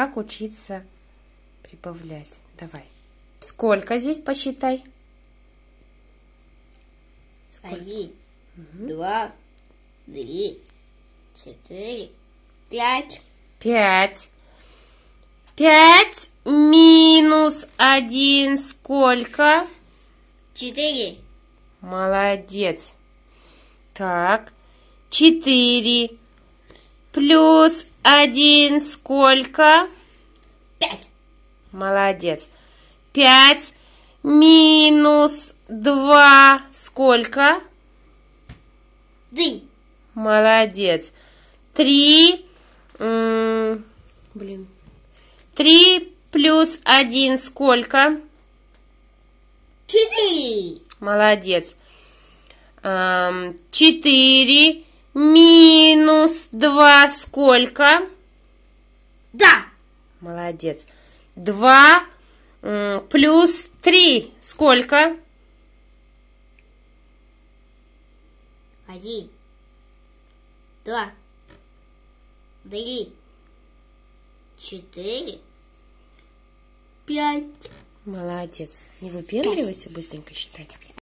Как учиться прибавлять? Давай. Сколько здесь посчитай? Сколько? Один, угу. два, три, четыре, пять. Пять. Пять минус один сколько? Четыре. Молодец. Так, четыре плюс один сколько? Пять. Молодец. Пять минус два сколько? Три. Молодец. Три. блин. Три плюс один сколько? Четыре. Молодец. Четыре минус два сколько? Да. Молодец. Два плюс три сколько? Один, два, три, четыре, пять. Молодец. Не выпендривайся, быстренько считай.